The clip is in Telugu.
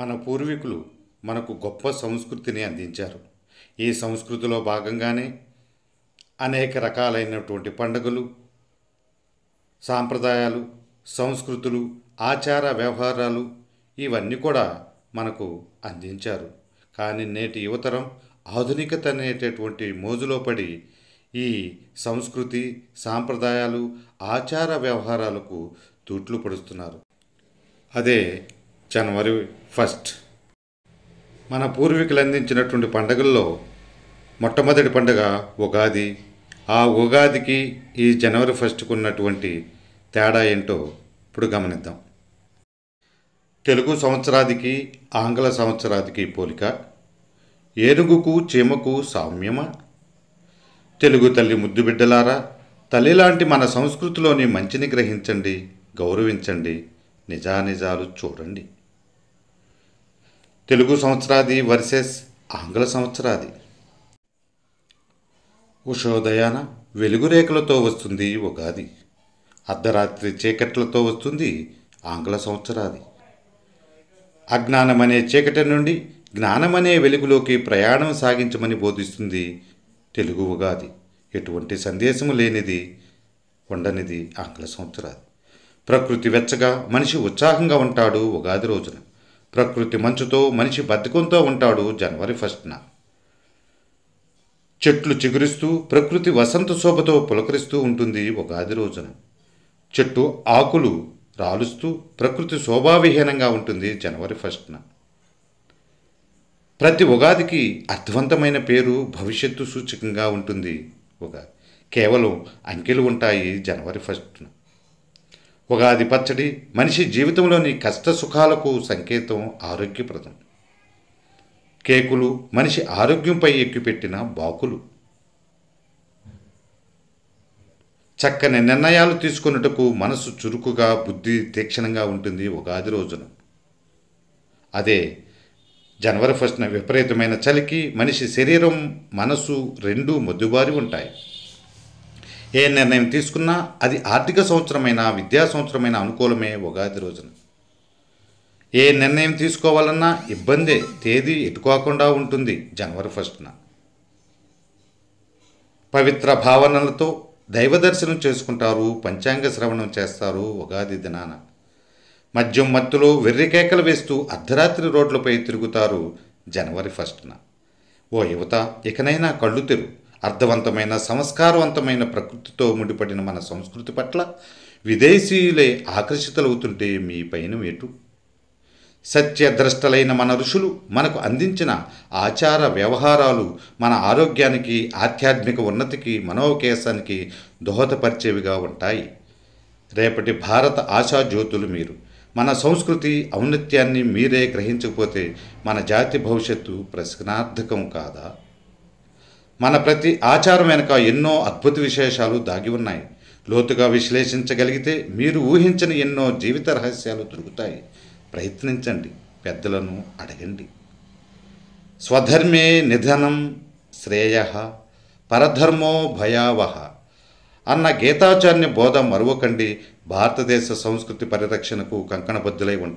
మన పూర్వీకులు మనకు గొప్ప సంస్కృతిని అందించారు ఈ సంస్కృతిలో భాగంగానే అనేక రకాలైనటువంటి పండుగలు సాంప్రదాయాలు సంస్కృతులు ఆచార వ్యవహారాలు ఇవన్నీ కూడా మనకు అందించారు కానీ నేటి యువతరం ఆధునికత అనేటటువంటి మోజులో పడి ఈ సంస్కృతి సాంప్రదాయాలు ఆచార వ్యవహారాలకు తూట్లు పడుస్తున్నారు అదే జనవరి ఫస్ట్ మన పూర్వీకులు అందించినటువంటి పండుగల్లో మొట్టమొదటి పండగ ఉగాది ఆ ఉగాదికి ఈ జనవరి ఫస్ట్కు ఉన్నటువంటి తేడా ఏంటో ఇప్పుడు గమనిద్దాం తెలుగు సంవత్సరాదికి ఆంగ్ల సంవత్సరాదికి పోలిక ఏనుగుకు చీమకు సామ్యమా తెలుగు తల్లి ముద్దుబిడ్డలారా తల్లిలాంటి మన సంస్కృతిలోని మంచిని గ్రహించండి గౌరవించండి నిజానిజాలు చూడండి తెలుగు సంవత్సరాది వర్సెస్ ఆంగ్ల సంవత్సరాది ఉషోదయాన వెలుగురేఖలతో వస్తుంది ఉగాది అర్ధరాత్రి చీకట్లతో వస్తుంది ఆంగ్ల సంవత్సరాది అజ్ఞానమనే చీకటి నుండి జ్ఞానమనే వెలుగులోకి ప్రయాణం సాగించమని బోధిస్తుంది తెలుగు ఉగాది ఎటువంటి సందేశము లేనిది ఉండనిది ఆంగ్ల సంవత్సరాది ప్రకృతి వెచ్చగా మనిషి ఉత్సాహంగా ఉంటాడు ఉగాది రోజున ప్రకృతి మంచుతో మనిషి బతికొంతో ఉంటాడు జనవరి ఫస్ట్న చెట్లు చిగురిస్తూ ప్రకృతి వసంత శోభతో పులకరిస్తూ ఉంటుంది ఉగాది రోజున చెట్టు ఆకులు రాలుస్తూ ప్రకృతి శోభావిహీనంగా ఉంటుంది జనవరి ఫస్ట్న ప్రతి ఉగాదికి అర్థవంతమైన పేరు భవిష్యత్తు సూచకంగా ఉంటుంది ఉగాది కేవలం అంకెలు ఉంటాయి జనవరి ఫస్ట్న ఉగాది పచ్చడి మనిషి జీవితంలోని కష్ట సుఖాలకు సంకేతం ఆరోగ్యప్రదం కేకులు మనిషి ఆరోగ్యంపై ఎక్కిపెట్టిన బాకులు చక్కని నిర్ణయాలు తీసుకున్నటకు మనసు చురుకుగా బుద్ధి తీక్షణంగా ఉంటుంది ఉగాది రోజున అదే జనవరి ఫస్ట్న విపరీతమైన చలికి మనిషి శరీరం మనసు రెండూ మొద్దుబారి ఉంటాయి ఏ నిర్ణయం తీసుకున్నా అది ఆర్థిక సంవత్సరమైన విద్యా సంవత్సరమైన అనుకూలమే ఉగాది రోజున ఏ నిర్ణయం తీసుకోవాలన్నా ఇబ్బందే తేదీ ఎట్టుకోకుండా ఉంటుంది జనవరి ఫస్ట్న పవిత్ర భావనలతో దైవ దర్శనం చేసుకుంటారు పంచాంగ శ్రవణం చేస్తారు ఉగాది దినాన మద్యం మత్తులో వెర్రికేకలు వేస్తూ అర్ధరాత్రి రోడ్లపై తిరుగుతారు జనవరి ఫస్ట్న ఓ యువత ఇకనైనా కళ్ళు తెరు అర్థవంతమైన సంస్కారవంతమైన ప్రకృతితో ముడిపడిన మన సంస్కృతి పట్ల విదేశీయులే ఆకర్షితులవుతుంటే మీ పైన ఎటు సత్యద్రష్టలైన మన ఋషులు మనకు అందించిన ఆచార వ్యవహారాలు మన ఆరోగ్యానికి ఆధ్యాత్మిక ఉన్నతికి మనోకేశానికి దోహదపరిచేవిగా ఉంటాయి రేపటి భారత ఆశాజ్యోతులు మీరు మన సంస్కృతి ఔన్నత్యాన్ని మీరే గ్రహించకపోతే మన జాతి భవిష్యత్తు ప్రశ్నార్థకం కాదా మన ప్రతి ఆచారం వెనుక ఎన్నో అద్భుత విశేషాలు దాగి ఉన్నాయి లోతుగా విశ్లేషించగలిగితే మీరు ఊహించని ఎన్నో జీవిత రహస్యాలు దొరుకుతాయి ప్రయత్నించండి పెద్దలను అడగండి స్వధర్మే నిధనం శ్రేయ పరధర్మో భయావహ అన్న గీతాచార్య బోధ మరువకండి భారతదేశ సంస్కృతి పరిరక్షణకు కంకణబద్ధులై ఉంటారు